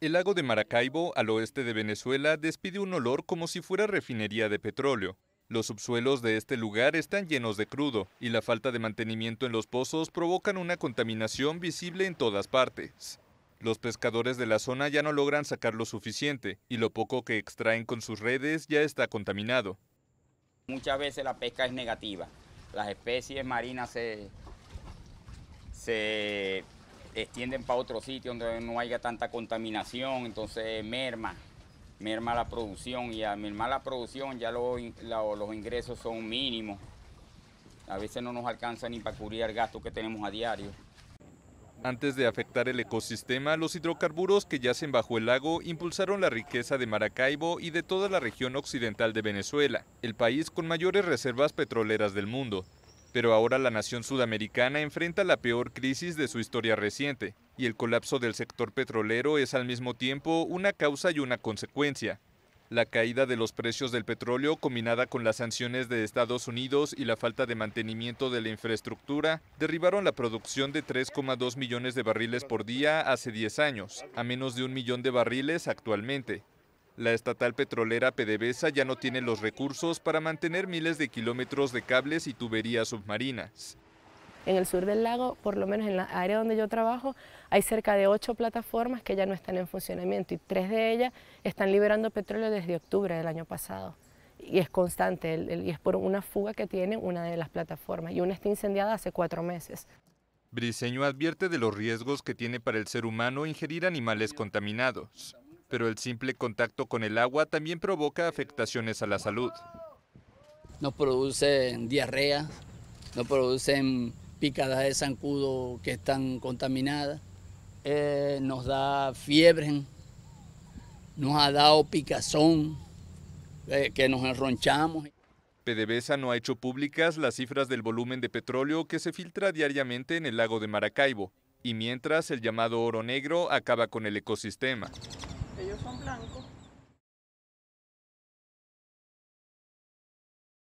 El lago de Maracaibo, al oeste de Venezuela, despide un olor como si fuera refinería de petróleo. Los subsuelos de este lugar están llenos de crudo y la falta de mantenimiento en los pozos provocan una contaminación visible en todas partes. Los pescadores de la zona ya no logran sacar lo suficiente y lo poco que extraen con sus redes ya está contaminado. Muchas veces la pesca es negativa. Las especies marinas se, se extienden para otro sitio donde no haya tanta contaminación, entonces merma, merma la producción y a mermar la producción ya los, los ingresos son mínimos. A veces no nos alcanza ni para cubrir el gasto que tenemos a diario. Antes de afectar el ecosistema, los hidrocarburos que yacen bajo el lago impulsaron la riqueza de Maracaibo y de toda la región occidental de Venezuela, el país con mayores reservas petroleras del mundo. Pero ahora la nación sudamericana enfrenta la peor crisis de su historia reciente, y el colapso del sector petrolero es al mismo tiempo una causa y una consecuencia. La caída de los precios del petróleo combinada con las sanciones de Estados Unidos y la falta de mantenimiento de la infraestructura derribaron la producción de 3,2 millones de barriles por día hace 10 años, a menos de un millón de barriles actualmente. La estatal petrolera PDVSA ya no tiene los recursos para mantener miles de kilómetros de cables y tuberías submarinas. En el sur del lago, por lo menos en la área donde yo trabajo, hay cerca de ocho plataformas que ya no están en funcionamiento y tres de ellas están liberando petróleo desde octubre del año pasado. Y es constante, y es por una fuga que tiene una de las plataformas y una está incendiada hace cuatro meses. Briseño advierte de los riesgos que tiene para el ser humano ingerir animales contaminados pero el simple contacto con el agua también provoca afectaciones a la salud. No producen diarrea, no producen picadas de zancudo que están contaminadas, eh, nos da fiebre, nos ha dado picazón, eh, que nos enronchamos. PDVSA no ha hecho públicas las cifras del volumen de petróleo que se filtra diariamente en el lago de Maracaibo, y mientras el llamado oro negro acaba con el ecosistema ellos son blancos